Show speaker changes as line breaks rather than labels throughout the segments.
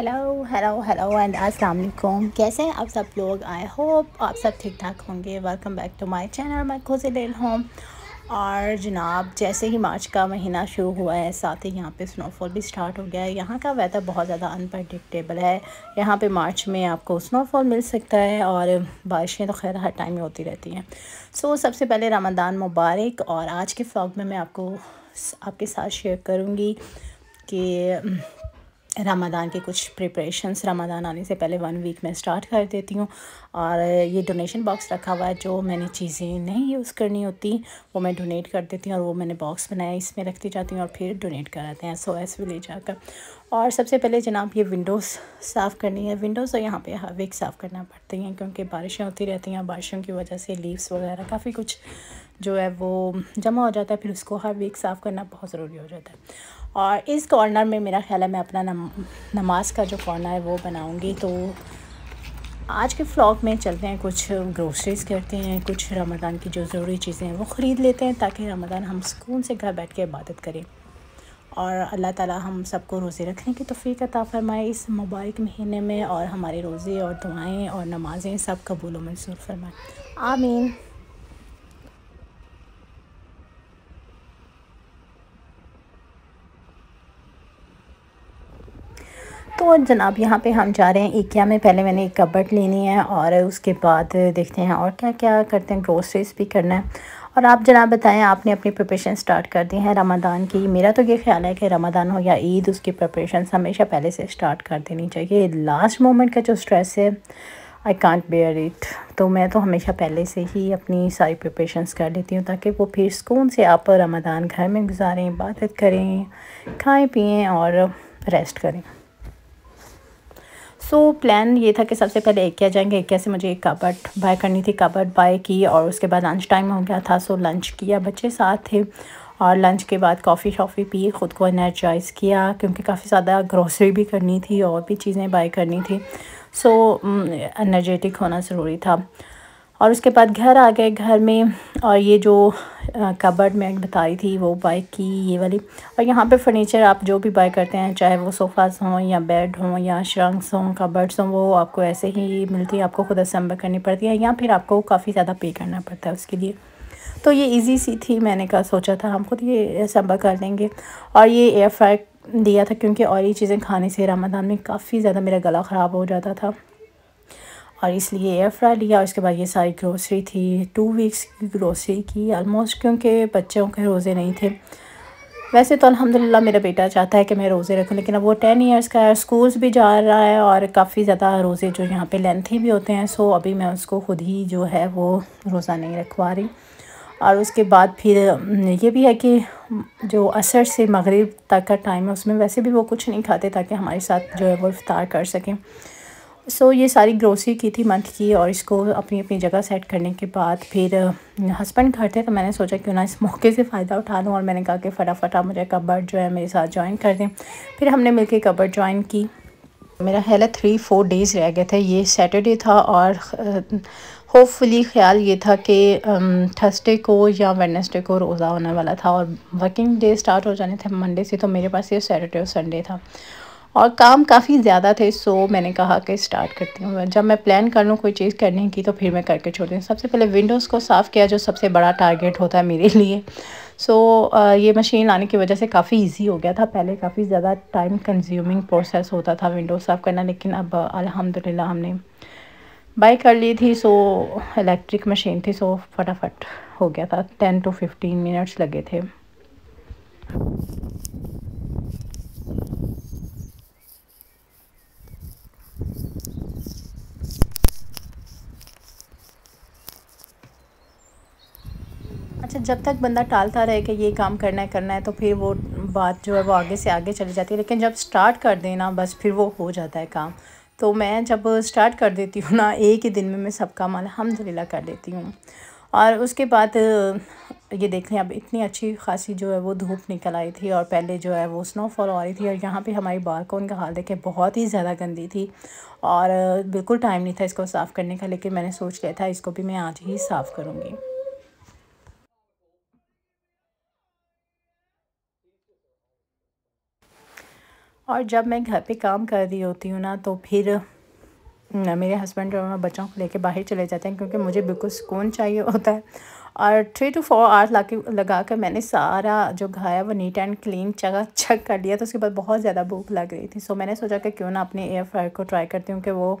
hello hello hello and अस्सलाम वालेकुम कैसे हैं आप सब लोग आई होप आप सब ठीक ठाक होंगे welcome back to my channel मैं खोजे डेल होम और जनाब जैसे ही मार्च का महीना शुरू हुआ है साथ ही यहाँ पे स्नोफॉल भी स्टार्ट हो गया है यहाँ का वेदर बहुत ज़्यादा अनप्रडिक्टेबल है यहाँ पे मार्च में आपको स्नोफॉल मिल सकता है और बारिशें तो खैर हर टाइम में होती रहती हैं सो सबसे पहले रमदान मुबारक और आज के फ्लॉग में मैं आपको आपके साथ शेयर करूँगी कि रमादान के कुछ प्रिपरेशंस रमादान आने से पहले वन वीक में स्टार्ट कर देती हूँ और ये डोनेशन बॉक्स रखा हुआ है जो मैंने चीज़ें नहीं यूज़ करनी होती वो मैं डोनेट कर देती हूँ और वो मैंने बॉक्स बनाया इसमें रखती जाती हूँ और फिर डोनेट कराते हैं सो एस विलेज जाकर और सबसे पहले जनाब ये विंडोज़ साफ़ करनी है विंडोज़ तो यहाँ पर हर वीक साफ़ करना पड़ती हैं क्योंकि बारिशें होती रहती हैं बारिशों की वजह से लीव्स वगैरह काफ़ी कुछ जो है वो जमा हो जाता है फिर उसको हर वीक साफ़ करना बहुत ज़रूरी हो जाता है और इस कॉर्नर में मेरा ख्याल है मैं अपना नम, नमाज का जो कॉर्नर है वो बनाऊँगी तो आज के फ्लॉग में चलते हैं कुछ ग्रोसरीज करते हैं कुछ रमदान की जो ज़रूरी चीज़ें हैं वो ख़रीद लेते हैं ताकि रमदान हम सुकून से घर बैठ के इबादत करें और अल्लाह ताला हम सबको रोज़े रखने की तोफ़ी अता फ़रमाए इस मुबारक महीने में और हमारे रोज़े और दुआएं और नमाज़ें सब कबूलों मंसूर फरमाए आमीन तो जनाब यहाँ पे हम जा रहे हैं इक्या में पहले मैंने एक कबट लेनी है और उसके बाद देखते हैं और क्या क्या करते हैं ग्रोसरीज भी करना है और आप जनाब बताएं आपने अपनी प्रिपरेशन स्टार्ट कर दी है रमदान की मेरा तो ये ख्याल है कि रमदान हो या ईद उसकी प्रिपरेशन हमेशा पहले से स्टार्ट कर देनी चाहिए लास्ट मोमेंट का जो स्ट्रेस है आई कॉन्ट बेयर इट तो मैं तो हमेशा पहले से ही अपनी सारी प्रिपरेशंस कर लेती हूँ ताकि वो फिर सुकून से आप रमदान घर में गुजारें इबादत करें खाएं पिएँ और रेस्ट करें सो so, प्लान ये था कि सबसे पहले एकिया जाएंगे एकिया से मुझे एक काबट बाय करनी थी काबट बाय की और उसके बाद लंच टाइम हो गया था सो लंच किया बच्चे साथ थे और लंच के बाद कॉफ़ी शॉफ़ी पी ख़ुद को एनर्जाइज़ किया क्योंकि काफ़ी ज़्यादा ग्रोसरी भी करनी थी और भी चीज़ें बाय करनी थी सो so, एनर्जेटिक mm, होना ज़रूरी था और उसके बाद घर आ गए घर में और ये जो कबर्ड मैं बता रही थी वो बाइक की ये वाली और यहाँ पे फर्नीचर आप जो भी बाय करते हैं चाहे वो सोफ़ाज हों या बेड हों या श्रंक्स हों कबर्ड्स हों वो आपको ऐसे ही मिलती है आपको खुद असम्बल करनी पड़ती है या फिर आपको काफ़ी ज़्यादा पे करना पड़ता है उसके लिए तो ये इजी सी थी मैंने कहा सोचा था हम खुद ये असम्बल कर लेंगे और ये एयर फ्राई दिया था क्योंकि और ये चीज़ें खाने से रामदान में काफ़ी ज़्यादा मेरा गला ख़राब हो जाता था और इसलिए एयर फ्राई लिया उसके बाद ये सारी ग्रोसरी थी टू वीक्स की ग्रोसरी की आलमोस्ट क्योंकि बच्चों के रोज़े नहीं थे वैसे तो अल्हम्दुलिल्लाह मेरा बेटा चाहता है कि मैं रोज़े रखूं लेकिन अब वो टेन इयर्स का है स्कूल्स भी जा रहा है और काफ़ी ज़्यादा रोज़े जो यहाँ पे लेंथी भी होते हैं सो अभी मैं उसको ख़ुद ही जो है वो रोज़ा नहीं रखवा रही और उसके बाद फिर ये भी है कि जो असर से मगरिब तक का टाइम है उसमें वैसे भी वो कुछ नहीं खाते ताकि हमारे साथ जो है वो इफ़ार कर सकें सो so, ये सारी ग्रोसरी की थी मंथ की और इसको अपनी अपनी जगह सेट करने के बाद फिर हस्बैंड घर थे तो मैंने सोचा क्यों ना इस मौके से फ़ायदा उठा लूँ और मैंने कहा कि फटाफट आप मुझे कबर जो है मेरे साथ ज्वाइन कर दें फिर हमने मिलकर कबर ज्वाइन की मेरा ख्याल है थ्री फोर डेज़ रह गए थे ये सैटरडे था और होपफुली ख्याल ये था कि थर्सडे को या वेडनेसडे को रोज़ा होने वाला था और वर्किंग डे स्टार्ट हो जाने थे मंडे से तो मेरे पास ये सैटरडे और संडे था और काम काफ़ी ज़्यादा थे सो मैंने कहा कि स्टार्ट करती हूँ जब मैं प्लान कर लूँ कोई चीज़ करने की तो फिर मैं करके छोड़ती हूँ सबसे पहले विंडोज़ को साफ़ किया जो सबसे बड़ा टारगेट होता है मेरे लिए सो so, ये मशीन लाने की वजह से काफ़ी इजी हो गया था पहले काफ़ी ज़्यादा टाइम कंज्यूमिंग प्रोसेस होता था विंडोज़ साफ़ करना लेकिन अब अलहमदिल्ला हमने बाई कर ली थी सो इलेक्ट्रिक मशीन थी सो फटाफट हो गया था टेन टू फिफ्टीन मिनट्स लगे थे जब तक बंदा टालता रहे कि ये काम करना है करना है तो फिर वो बात जो है वो आगे से आगे चली जाती है लेकिन जब स्टार्ट कर देना बस फिर वो हो जाता है काम तो मैं जब स्टार्ट कर देती हूँ ना एक ही दिन में मैं सब काम अलहमदिल्ला कर देती हूँ और उसके बाद ये देख लें अब इतनी अच्छी खासी जो है वो धूप निकल आई थी और पहले जो है वो स्नोफॉल आ रही थी और यहाँ पे हमारी बालकोन का हाल देखें बहुत ही ज़्यादा गंदी थी और बिल्कुल टाइम नहीं था इसको साफ़ करने का लेकिन मैंने सोच लिया था इसको भी मैं आज ही साफ़ करूँगी और जब मैं घर पे काम कर रही होती हूँ ना तो फिर मेरे हस्बैंड और मैं बच्चों को लेके बाहर चले जाते हैं क्योंकि मुझे बिल्कुल सुकून चाहिए होता है और थ्री टू फोर आवर्स ला लगा कर मैंने सारा जो खाया वो नीट एंड क्लीन चगा चक कर लिया तो उसके बाद बहुत ज़्यादा भूख लग रही थी सो मैंने सोचा कि क्यों ना अपने एयर फ्रायर को ट्राई करती हूँ कि वो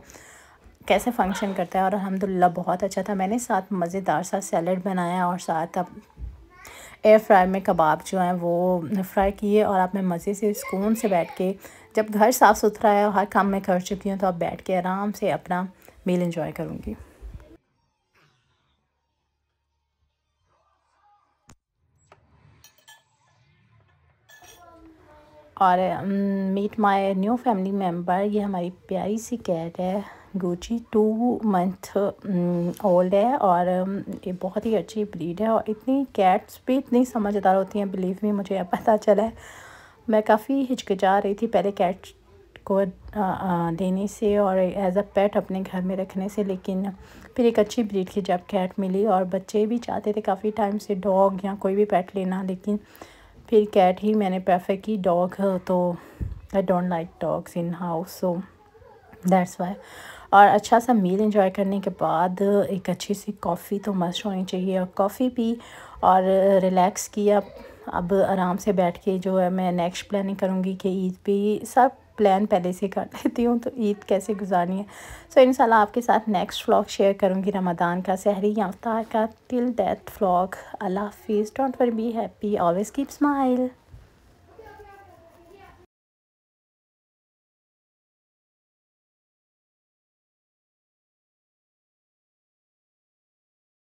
कैसे फंक्शन करता है और अलहमदिल्ला बहुत अच्छा था मैंने साथ मज़ेदार सा सैलड बनाया और साथ एयर फ्रायर में कबाब जो हैं वो फ्राई किए और आप मैं मज़े से सुकून से बैठ के जब घर साफ़ सुथरा है और हर काम मैं कर चुकी हूँ तो आप बैठ के आराम से अपना मील इंजॉय करूँगी और meet my new family member ये हमारी प्यारी सी कैट है गुची टू मंथ ओल्ड है और um, ये बहुत ही अच्छी ब्रीड है और इतनी कैट्स भी इतनी समझदार होती हैं बिलीव में मुझे अब पता चला है मैं काफ़ी हिचकिचा रही थी पहले कैट को uh, uh, देने से और एज अ पेट अपने घर में रखने से लेकिन फिर एक अच्छी ब्रीड की जब कैट मिली और बच्चे भी चाहते थे काफ़ी टाइम से डॉग या कोई भी पेट लेना लेकिन फिर कैट ही मैंने प्रेफर की डॉग तो I don't like dogs in house so that's why और अच्छा सा मील इंजॉय करने के बाद एक अच्छी सी कॉफ़ी तो मस्त होनी चाहिए और कॉफ़ी पी और रिलैक्स किया अब आराम से बैठ के जो है मैं नेक्स्ट प्लानिंग करूँगी कि ईद पे सब प्लान पहले से कर लेती हूँ तो ईद कैसे गुजारनी है सो so, इनशाला आपके साथ नेक्स्ट फ्लॉग शेयर करूँगी रमदान का सहरी याफ्तार का टिल डेथ फ्लॉग अल्लाह हाफिज़ डॉट worry be happy always keep smile